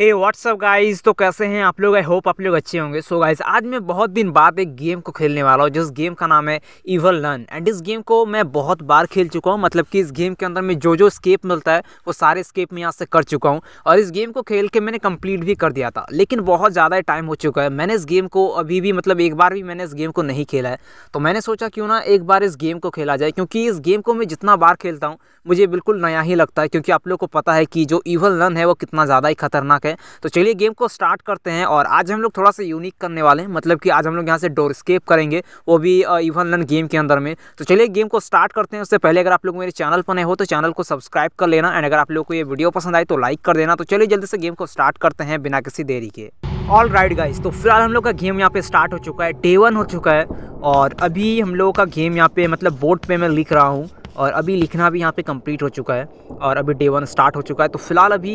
हे WhatsApp guys तो कैसे हैं आप लोग आई होप आप लोग अच्छे होंगे सो so गाइस आज मैं बहुत दिन बाद एक गेम को खेलने वाला हूँ जिस गेम का नाम है इवल लर्न एंड इस गेम को मैं बहुत बार खेल चुका हूँ मतलब कि इस गेम के अंदर में जो जो स्केप मिलता है वो सारे स्केप मैं यहाँ से कर चुका हूँ और इस गेम को खेल के मैंने कम्प्लीट भी कर दिया था लेकिन बहुत ज़्यादा टाइम हो चुका है मैंने इस गेम को अभी भी मतलब एक बार भी मैंने इस गेम को नहीं खेला है तो मैंने सोचा क्यों ना एक बार इस गेम को खेला जाए क्योंकि इस गेम को मैं जितना बार खेलता हूँ मुझे बिल्कुल नया ही लगता है क्योंकि आप लोग को पता है कि जो ईवल लर्न है वो कितना ज़्यादा ही खतरनाक है है तो चलिए गेम को स्टार्ट करते हैं और आज हम लोग थोड़ा सा यूनिक करने वाले हैं मतलब कि आज हम लोग यहाँ से डोर स्केप करेंगे वो भी इवन लन गेम के अंदर में तो चलिए गेम को स्टार्ट करते हैं उससे पहले अगर आप लोग मेरे चैनल पर नए हो तो चैनल को सब्सक्राइब कर लेना एंड अगर आप लोग को ये वीडियो पसंद आए तो लाइक कर देना तो चलिए जल्दी से गेम को स्टार्ट करते हैं बिना किसी देरी के ऑल राइट गाइज तो फिलहाल हम लोग का गेम यहाँ पे स्टार्ट हो चुका है डे वन हो चुका है और अभी हम लोगों का गेम यहाँ पे मतलब बोर्ड पे मैं लिख रहा हूँ और अभी लिखना भी यहाँ पे कंप्लीट हो चुका है और अभी डे वन स्टार्ट हो चुका है तो फ़िलहाल अभी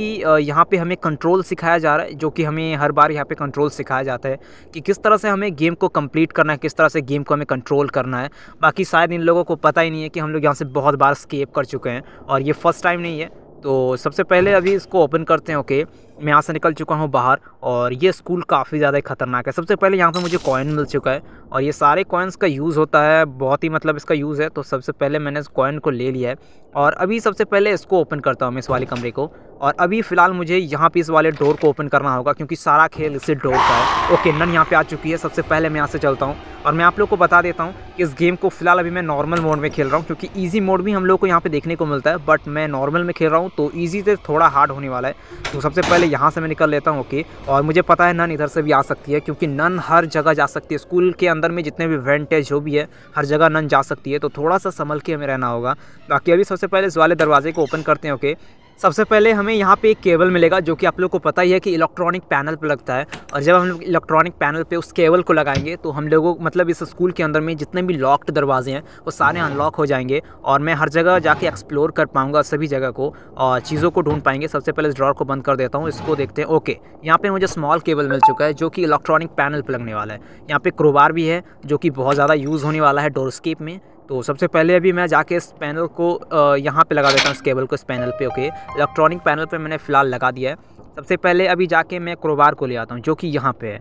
यहाँ पे हमें कंट्रोल सिखाया जा रहा है जो कि हमें हर बार यहाँ पे कंट्रोल सिखाया जाता है कि किस तरह से हमें गेम को कंप्लीट करना है किस तरह से गेम को हमें कंट्रोल करना है बाकी शायद इन लोगों को पता ही नहीं है कि हम लोग यहाँ से बहुत बार स्केप कर चुके हैं और ये फर्स्ट टाइम नहीं है तो सबसे पहले अभी इसको ओपन करते हैं ओके मैं यहाँ से निकल चुका हूँ बाहर और ये स्कूल काफ़ी ज़्यादा ख़तरनाक है सबसे पहले यहाँ पर मुझे कॉइन मिल चुका है और ये सारे कॉइन्स का यूज़ होता है बहुत ही मतलब इसका यूज़ है तो सबसे पहले मैंने इस कॉइन को ले लिया है और अभी सबसे पहले इसको ओपन करता हूँ मैं इस वाले कमरे को और अभी फ़िलहाल मुझे यहाँ पे इस वाले डोर को ओपन करना होगा क्योंकि सारा खेल इसे डोर का है ओके नन यहाँ पे आ चुकी है सबसे पहले मैं यहाँ से चलता हूँ और मैं आप लोग को बता देता हूँ कि इस गेम को फिलहाल अभी मैं नॉर्मल मोड में खेल रहा हूँ क्योंकि ईजी मोड भी हम लोग को यहाँ पे देखने को मिलता है बट मैं नॉर्मल में खेल रहा हूँ तो ईजी से थोड़ा हार्ड होने वाला है तो सबसे पहले पहले यहाँ से मैं निकल लेता हूँ ओके और मुझे पता है नन इधर से भी आ सकती है क्योंकि नन हर जगह जा सकती है स्कूल के अंदर में जितने भी वेंट है जो भी है हर जगह नन जा सकती है तो थोड़ा सा संभल के हमें रहना होगा बाकी अभी सबसे पहले इस वाले दरवाजे को ओपन करते हैं ओके सबसे पहले हमें यहाँ पे एक केबल मिलेगा जो कि आप लोग को पता ही है कि इलेक्ट्रॉनिक पैनल पर लगता है और जब हम लोग इलेक्ट्रॉनिक पैनल पे उस केबल को लगाएंगे तो हम लोगों मतलब इस स्कूल के अंदर में जितने भी लॉक्ड दरवाजे हैं वो सारे अनलॉक हो जाएंगे और मैं हर जगह जाके एक्सप्लोर कर पाऊँगा सभी जगह को और चीज़ों को ढूंढ पाएंगे सबसे पहले इस ड्रॉर को बंद कर देता हूँ इसको देखते हैं ओके यहाँ पर मुझे स्मॉल केबल मिल चुका है जो कि इलेक्ट्रॉनिक पैनल पर लगने वाला है यहाँ पर क्रोबार भी है जो कि बहुत ज़्यादा यूज़ होने वाला है डोरस्केप में तो सबसे पहले अभी मैं जाके इस पैनल को यहाँ पे लगा देता हूँ इस केबल को इस पैनल पे ओके इलेक्ट्रॉनिक पैनल पे मैंने फ़िलहाल लगा दिया है सबसे पहले अभी जाके मैं क्रोबार को ले आता हूँ जो कि यहाँ पे है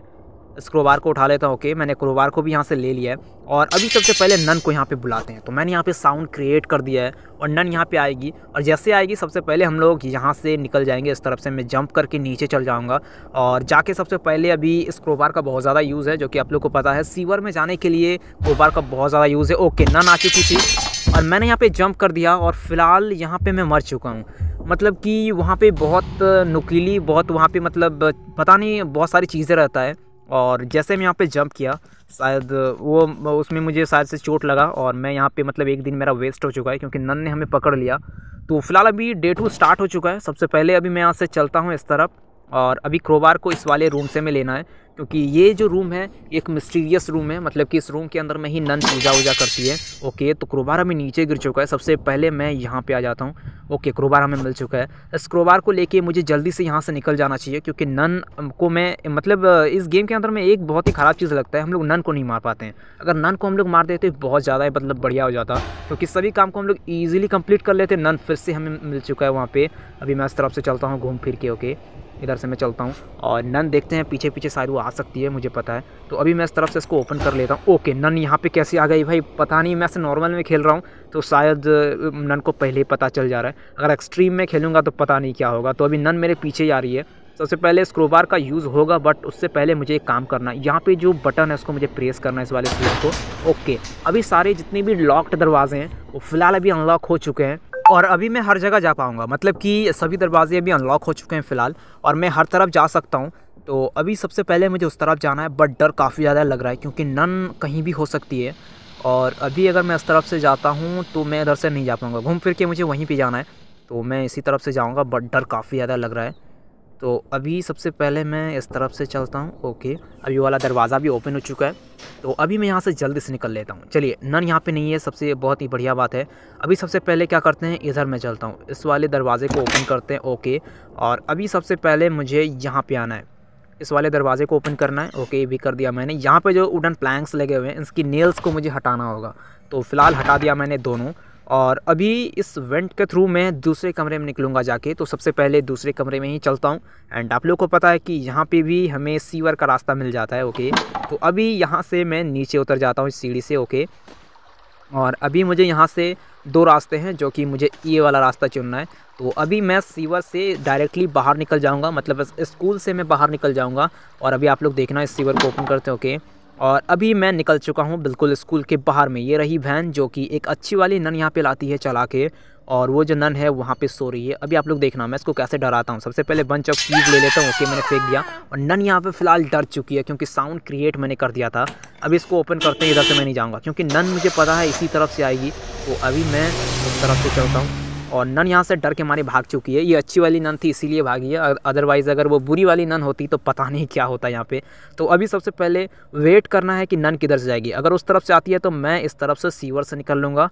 स्क्रोबार को उठा लेता हूँ ओके मैंने क्रोबार को भी यहाँ से ले लिया है और अभी सबसे पहले नन को यहाँ पे बुलाते हैं तो मैंने यहाँ पे साउंड क्रिएट कर दिया है और नन यहाँ पे आएगी और जैसे आएगी सबसे पहले हम लोग यहाँ से निकल जाएंगे इस तरफ से मैं जंप करके नीचे चल जाऊँगा और जाके सबसे पहले अभी स्क्रोबार का बहुत ज़्यादा यूज़ है जो कि आप लोग को पता है सीवर में जाने के लिए क्रोबार का बहुत ज़्यादा यूज़ है ओके नन आ चुकी थी और मैंने यहाँ पर जंप कर दिया और फ़िलहाल यहाँ पर मैं मर चुका हूँ मतलब कि वहाँ पर बहुत नुकीली बहुत वहाँ पर मतलब पता नहीं बहुत सारी चीज़ें रहता है और जैसे मैं यहाँ पे जंप किया शायद वो उसमें मुझे शायद से चोट लगा और मैं यहाँ पे मतलब एक दिन मेरा वेस्ट हो चुका है क्योंकि नन ने हमें पकड़ लिया तो फिलहाल अभी डे टू स्टार्ट हो चुका है सबसे पहले अभी मैं यहाँ से चलता हूँ इस तरफ और अभी क्रोबार को इस वाले रूम से मैं लेना है क्योंकि ये जो रूम है एक मिस्टीरियस रूम है मतलब कि इस रूम के अंदर में ही नन पूजा वूजा करती है ओके तो क्रोबार में नीचे गिर चुका है सबसे पहले मैं यहाँ पे आ जाता हूँ ओके क्रोबार हमें मिल चुका है इस क्रोबार को लेके मुझे जल्दी से यहाँ से निकल जाना चाहिए क्योंकि नन को मैं मतलब इस गेम के अंदर में एक बहुत ही ख़राब चीज़ लगता है हम लोग नन को नहीं मार पाते हैं अगर नन को हम लोग मार देते बहुत ज़्यादा मतलब बढ़िया हो जाता क्योंकि सभी काम को हम लोग ईजिली कम्प्लीट कर लेते नन फिर से हमें मिल चुका है वहाँ पर अभी मैं इस तरफ से चलता हूँ घूम फिर के ओके इधर से मैं चलता हूँ और नन देखते हैं पीछे पीछे शायद वो आ सकती है मुझे पता है तो अभी मैं इस तरफ से इसको ओपन कर लेता हूँ ओके नन यहाँ पे कैसे आ गई भाई पता नहीं मैं ऐसे नॉर्मल में खेल रहा हूँ तो शायद नन को पहले ही पता चल जा रहा है अगर एक्सट्रीम में खेलूँगा तो पता नहीं क्या होगा तो अभी नन मेरे पीछे जा आ रही है सबसे पहले स्क्रोबार का यूज़ होगा बट उससे पहले मुझे एक काम करना है यहाँ पे जो बटन है उसको मुझे प्रेस करना है इस वाले स्विच को ओके अभी सारे जितने भी लॉक्ड दरवाजे हैं वो फ़िलहाल अभी अनलॉक हो चुके हैं और अभी मैं हर जगह जा पाऊँगा मतलब कि सभी दरवाजे अभी अनलॉक हो चुके हैं फ़िलहाल और मैं हर तरफ जा सकता हूँ तो अभी सबसे पहले मुझे उस तरफ जाना है बट डर काफ़ी ज़्यादा लग रहा है क्योंकि नन कहीं भी हो सकती है और अभी अगर मैं इस तरफ से जाता हूँ तो मैं इधर से नहीं जा पाऊँगा घूम फिर के मुझे वहीं पर जाना है तो मैं इसी तरफ से जाऊँगा बट डर काफ़ी ज़्यादा लग रहा है तो अभी सबसे पहले मैं इस तरफ से चलता हूँ ओके अभी वाला दरवाज़ा भी ओपन हो चुका है तो अभी मैं यहाँ से जल्दी से निकल लेता हूँ चलिए नन यहाँ पे नहीं है सबसे बहुत ही बढ़िया बात है अभी सबसे पहले क्या करते हैं इधर मैं चलता हूँ इस वाले दरवाज़े को ओपन करते हैं ओके और अभी सबसे पहले मुझे यहाँ पर आना है इस वाले दरवाजे को ओपन करना है ओके ये भी कर दिया मैंने यहाँ पे जो वुडन प्लैंक्स लगे हुए हैं इसकी नेल्स को मुझे हटाना होगा तो फ़िलहाल हटा दिया मैंने दोनों और अभी इस वेंट के थ्रू मैं दूसरे कमरे में निकलूँगा जाके तो सबसे पहले दूसरे कमरे में ही चलता हूँ एंड आप लोगों को पता है कि यहाँ पे भी हमें सीवर का रास्ता मिल जाता है ओके तो अभी यहाँ से मैं नीचे उतर जाता हूँ इस सीढ़ी से ओके और अभी मुझे यहाँ से दो रास्ते हैं जो कि मुझे ये वाला रास्ता चुनना है तो अभी मैं सीवर से डायरेक्टली बाहर निकल जाऊंगा मतलब स्कूल से मैं बाहर निकल जाऊंगा और अभी आप लोग देखना इस सीवर को ओपन करते हैं ओके और अभी मैं निकल चुका हूँ बिल्कुल स्कूल के बाहर में ये रही वैन जो कि एक अच्छी वाली नन यहाँ पे लाती है चला के और वो जो नन है वहाँ पे सो रही है अभी आप लोग देखना मैं इसको कैसे डराता हूँ सबसे पहले बंच ऑफ चीज़ ले लेता हूँ ओके मैंने फेंक दिया और नन यहाँ पे फ़िलहाल डर चुकी है क्योंकि साउंड क्रिएट मैंने कर दिया था अभी इसको ओपन करते ही इधर से मैं नहीं जाऊँगा क्योंकि नन मुझे पता है इसी तरफ से आएगी तो अभी मैं उस तरफ से चलता हूँ और नन यहाँ से डर के मारे भाग चुकी है ये अच्छी वाली नन थी इसीलिए भागी है अदरवाइज़ अगर वो बुरी वाली नन होती तो पता नहीं क्या होता यहाँ पे तो अभी सबसे पहले वेट करना है कि नन किधर से जाएगी अगर उस तरफ से आती है तो मैं इस तरफ से सीवर से निकल लूँगा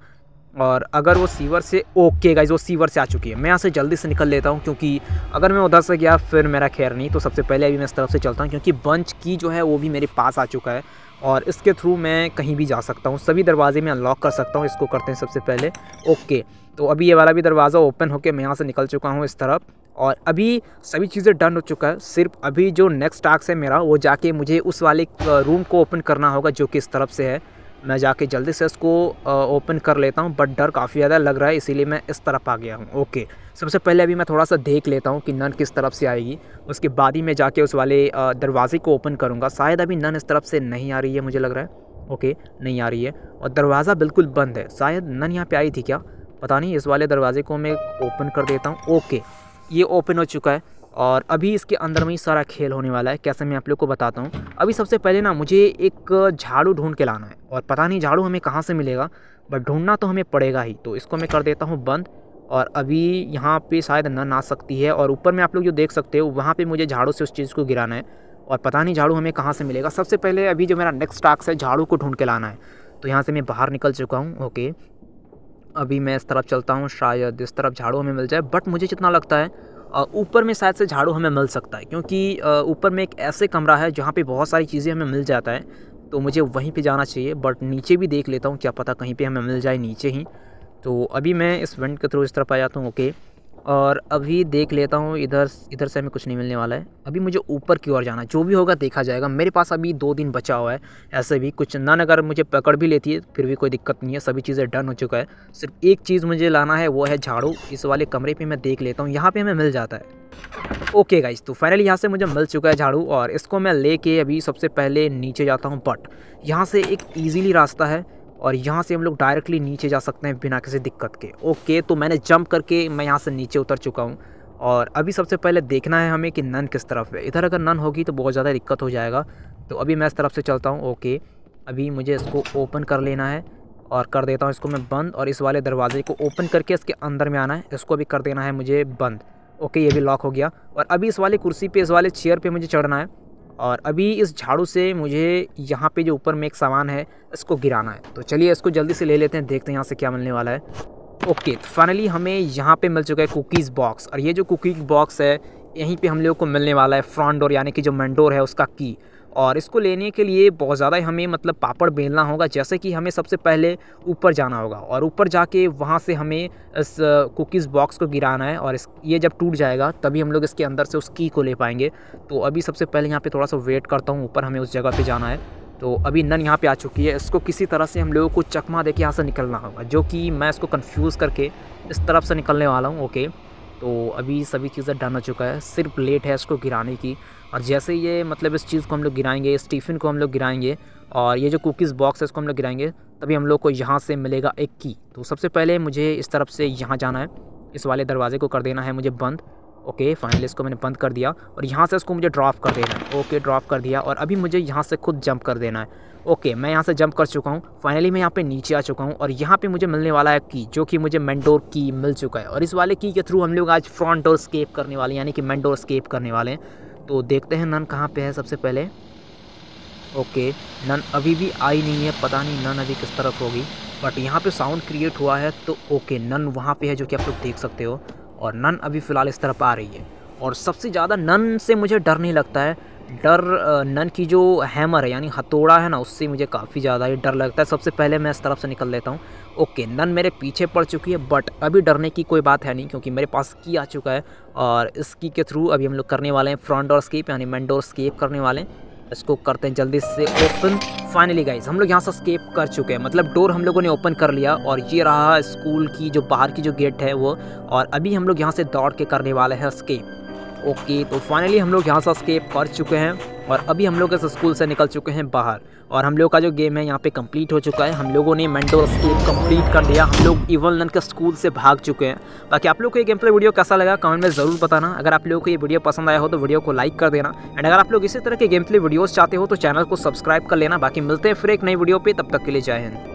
और अगर वो सीवर से ओके गाइज वो सीवर से आ चुकी है मैं यहाँ से जल्दी से निकल लेता हूँ क्योंकि अगर मैं उधर से गया फिर मेरा खैर नहीं तो सबसे पहले अभी मैं इस तरफ से चलता हूँ क्योंकि बंच की जो है वो भी मेरे पास आ चुका है और इसके थ्रू मैं कहीं भी जा सकता हूँ सभी दरवाजे में अनलॉक कर सकता हूँ इसको करते हैं सबसे पहले ओके तो अभी ये वाला भी दरवाज़ा ओपन होकर मैं यहाँ से निकल चुका हूँ इस तरफ और अभी सभी चीज़ें डन हो चुका है सिर्फ अभी जो नेक्स्ट टास्क है मेरा वो जाके मुझे उस वाले रूम को ओपन करना होगा जो कि इस तरफ से है मैं जाके जल्दी से इसको ओपन कर लेता हूँ बट डर काफ़ी ज़्यादा लग रहा है इसीलिए मैं इस तरफ आ गया हूँ ओके सबसे पहले अभी मैं थोड़ा सा देख लेता हूँ कि नन किस तरफ से आएगी उसके बाद ही मैं जाके उस वाले दरवाज़े को ओपन करूँगा शायद अभी नन इस तरफ से नहीं आ रही है मुझे लग रहा है ओके नहीं आ रही है और दरवाज़ा बिल्कुल बंद है शायद नन यहाँ पर आई थी क्या पता नहीं इस वाले दरवाज़े को मैं ओपन कर देता हूँ ओके ये ओपन हो चुका है और अभी इसके अंदर में ही सारा खेल होने वाला है कैसे मैं आप लोग को बताता हूँ अभी सबसे पहले ना मुझे एक झाड़ू ढूंढ के लाना है और पता नहीं झाड़ू हमें कहाँ से मिलेगा बट ढूंढना तो हमें पड़ेगा ही तो इसको मैं कर देता हूँ बंद और अभी यहाँ पे शायद नन आ सकती है और ऊपर में आप लोग जो देख सकते हो वहाँ पर मुझे झाड़ू से उस चीज़ को गिराना है और पता नहीं झाड़ू हमें कहाँ से मिलेगा सबसे पहले अभी जो मेरा नेक्स्ट टास्क है झाड़ू को ढूंढ के लाना है तो यहाँ से मैं बाहर निकल चुका हूँ ओके अभी मैं इस तरफ चलता हूँ शायद इस तरफ झाड़ू हमें मिल जाए बट मुझे जितना लगता है ऊपर में शायद से झाड़ू हमें मिल सकता है क्योंकि ऊपर में एक ऐसे कमरा है जहाँ पे बहुत सारी चीज़ें हमें मिल जाता है तो मुझे वहीं पे जाना चाहिए बट नीचे भी देख लेता हूँ क्या पता कहीं पे हमें मिल जाए नीचे ही तो अभी मैं इस वेंट के थ्रू इस तरफ आ जाता हूँ ओके और अभी देख लेता हूँ इधर इधर से हमें कुछ नहीं मिलने वाला है अभी मुझे ऊपर की ओर जाना है जो भी होगा देखा जाएगा मेरे पास अभी दो दिन बचा हुआ है ऐसे भी कुछ नन अगर मुझे पकड़ भी लेती है फिर भी कोई दिक्कत नहीं है सभी चीज़ें डन हो चुका है सिर्फ एक चीज़ मुझे लाना है वो है झाड़ू इस वाले कमरे पर मैं देख लेता हूँ यहाँ पर हमें मिल जाता है ओके गाइज तो फाइनली यहाँ से मुझे मिल चुका है झाड़ू और इसको मैं लेके अभी सबसे पहले नीचे जाता हूँ बट यहाँ से एक ईजीली रास्ता है और यहाँ से हम लोग डायरेक्टली नीचे जा सकते हैं बिना किसी दिक्कत के ओके तो मैंने जंप करके मैं यहाँ से नीचे उतर चुका हूँ और अभी सबसे पहले देखना है हमें कि नन किस तरफ है इधर अगर नन होगी तो बहुत ज़्यादा दिक्कत हो जाएगा तो अभी मैं इस तरफ से चलता हूँ ओके अभी मुझे इसको ओपन कर लेना है और कर देता हूँ इसको मैं बंद और इस वाले दरवाजे को ओपन करके इसके अंदर में आना है इसको भी कर देना है मुझे बंद ओके ये भी लॉक हो गया और अभी इस वाली कुर्सी पे इस वाले चेयर पे मुझे चढ़ना है और अभी इस झाड़ू से मुझे यहाँ पे जो ऊपर में एक सामान है इसको गिराना है तो चलिए इसको जल्दी से ले लेते हैं देखते हैं यहाँ से क्या मिलने वाला है ओके तो फाइनली हमें यहाँ पे मिल चुका है कुकीज़ बॉक्स और ये जो कुकीज़ बॉक्स है यहीं पे हम लोगों को मिलने वाला है फ्रंट डोर यानी कि जो मेन डोर है उसका की और इसको लेने के लिए बहुत ज़्यादा हमें मतलब पापड़ बेलना होगा जैसे कि हमें सबसे पहले ऊपर जाना होगा और ऊपर जाके वहाँ से हमें इस कुकीज़ बॉक्स को गिराना है और इस ये जब टूट जाएगा तभी हम लोग इसके अंदर से उस की को ले पाएंगे तो अभी सबसे पहले यहाँ पे थोड़ा सा वेट करता हूँ ऊपर हमें उस जगह पर जाना है तो अभी नन यहाँ पर आ चुकी है इसको किसी तरह से हम लोगों को चकमा दे के यहाँ से निकलना होगा जो कि मैं इसको कन्फ्यूज़ करके इस तरफ से निकलने वाला हूँ ओके तो अभी सभी चीज़ें डन हो चुका है सिर्फ लेट है इसको गिराने की और जैसे ये मतलब इस चीज़ को हम लोग गिराएंगे इस टिफ़िन को हम लोग गिराएंगे और ये जो कुकीज़ बॉक्स है इसको हम लोग गिराएंगे तभी हम लोग को यहाँ से मिलेगा एक की तो सबसे पहले मुझे इस तरफ से यहाँ जाना है इस वाले दरवाजे को कर देना है मुझे बंद ओके फाइनली इसको मैंने बंद कर दिया और यहाँ से इसको मुझे ड्रॉप कर देना है ओके ड्रॉप कर दिया और अभी मुझे यहाँ से खुद जंप कर देना है ओके मैं यहाँ से जंप कर चुका हूँ फाइनली मैं यहाँ पे नीचे आ चुका हूँ और यहाँ पे मुझे मिलने वाला है की जो कि मुझे मैंडोर की मिल चुका है और इस वाले की के थ्रू हम लोग आज फ्रंट डोर स्केप करने वाले यानी कि मैंडोर स्केप करने वाले हैं तो देखते हैं नन कहाँ पर है सबसे पहले ओके नन अभी भी आई नहीं है पता नहीं नन अभी किस तरफ होगी बट यहाँ पर साउंड क्रिएट हुआ है तो ओके नन वहाँ पर है जो कि आप लोग देख सकते हो और नन अभी फ़िलहाल इस तरफ आ रही है और सबसे ज़्यादा नन से मुझे डर नहीं लगता है डर नन की जो हैमर है यानी हथौड़ा है ना उससे मुझे काफ़ी ज़्यादा ये डर लगता है सबसे पहले मैं इस तरफ से निकल लेता हूँ ओके नन मेरे पीछे पड़ चुकी है बट अभी डरने की कोई बात है नहीं क्योंकि मेरे पास की आ चुका है और इसकी के थ्रू अभी हम लोग करने वाले हैं फ्रंट डोर स्केप यानी मैं डोर स्केप करने वाले हैं इसको करते हैं जल्दी से ओपन फाइनली गाइज हम लोग यहाँ से स्केप कर चुके हैं मतलब डोर हम लोगों ने ओपन कर लिया और ये रहा स्कूल की जो बाहर की जो गेट है वो और अभी हम लोग यहाँ से दौड़ के करने वाले हैं स्केप ओके तो फाइनली हम लोग यहाँ से स्केप कर चुके हैं और अभी हम लोग इस स्कूल से निकल चुके हैं बाहर और हम लोग का जो गेम है यहाँ पे कंप्लीट हो चुका है हम लोगों ने मेंटोर स्कूल कंप्लीट कर दिया हम लोग इवन लन के स्कूल से भाग चुके हैं बाकी आप लोग को ये गेम प्ले वीडियो कैसा लगा कमेंट में ज़रूर बताना अगर आप लोगों को ये वीडियो पसंद आया हो तो वीडियो को लाइक कर देना एंड अगर आप लोग इसी तरह के गेम प्ले वीडियोज़ चाहते हो तो चैनल को सब्सक्राइब कर लेना बाकी मिलते हैं फिर एक नई वीडियो पर तब तक के लिए जय हिंद